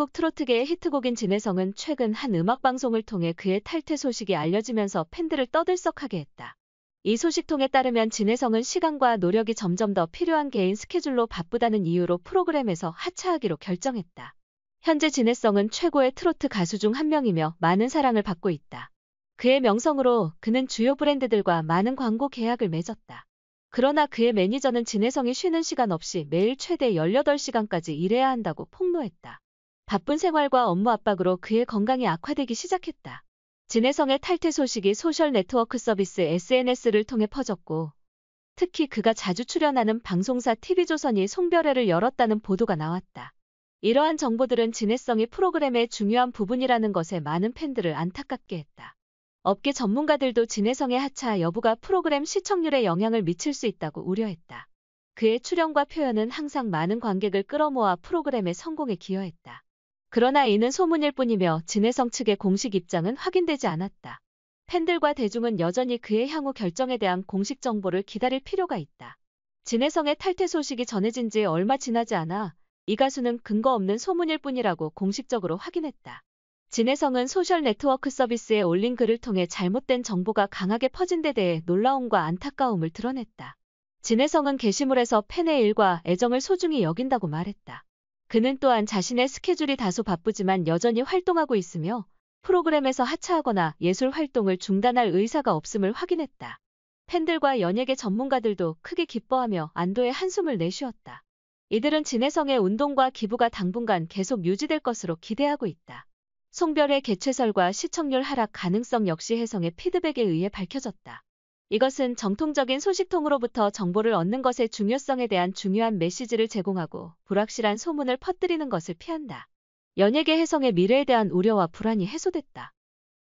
한국 트로트계의 히트곡인 진혜성은 최근 한 음악방송을 통해 그의 탈퇴 소식이 알려지면서 팬들을 떠들썩하게 했다. 이 소식통에 따르면 진혜성은 시간과 노력이 점점 더 필요한 개인 스케줄로 바쁘다는 이유로 프로그램에서 하차하기로 결정했다. 현재 진혜성은 최고의 트로트 가수 중 한 명이며 많은 사랑을 받고 있다. 그의 명성으로 그는 주요 브랜드들과 많은 광고 계약을 맺었다. 그러나 그의 매니저는 진혜성이 쉬는 시간 없이 매일 최대 18시간까지 일해야 한다고 폭로했다. 바쁜 생활과 업무 압박으로 그의 건강이 악화되기 시작했다. 진해성의 탈퇴 소식이 소셜 네트워크 서비스 SNS를 통해 퍼졌고 특히 그가 자주 출연하는 방송사 TV조선이 송별회를 열었다는 보도가 나왔다. 이러한 정보들은 진해성이 프로그램의 중요한 부분이라는 것에 많은 팬들을 안타깝게 했다. 업계 전문가들도 진해성의 하차 여부가 프로그램 시청률에 영향을 미칠 수 있다고 우려했다. 그의 출연과 표현은 항상 많은 관객을 끌어모아 프로그램의 성공에 기여했다. 그러나 이는 소문일 뿐이며 진해성 측의 공식 입장은 확인되지 않았다. 팬들과 대중은 여전히 그의 향후 결정에 대한 공식 정보를 기다릴 필요가 있다. 진해성의 탈퇴 소식이 전해진 지 얼마 지나지 않아 이 가수는 근거 없는 소문일 뿐이라고 공식적으로 확인했다. 진해성은 소셜 네트워크 서비스에 올린 글을 통해 잘못된 정보가 강하게 퍼진 데 대해 놀라움과 안타까움을 드러냈다. 진해성은 게시물에서 팬의 일과 애정을 소중히 여긴다고 말했다. 그는 또한 자신의 스케줄이 다소 바쁘지만 여전히 활동하고 있으며 프로그램에서 하차하거나 예술 활동을 중단할 의사가 없음을 확인했다. 팬들과 연예계 전문가들도 크게 기뻐하며 안도의 한숨을 내쉬었다. 이들은 진혜성의 운동과 기부가 당분간 계속 유지될 것으로 기대하고 있다. 송별의 개최설과 시청률 하락 가능성 역시 혜성의 피드백에 의해 밝혀졌다. 이것은 정통적인 소식통으로부터 정보를 얻는 것의 중요성에 대한 중요한 메시지를 제공하고 불확실한 소문을 퍼뜨리는 것을 피한다. 연예계 해성의 미래에 대한 우려와 불안이 해소됐다.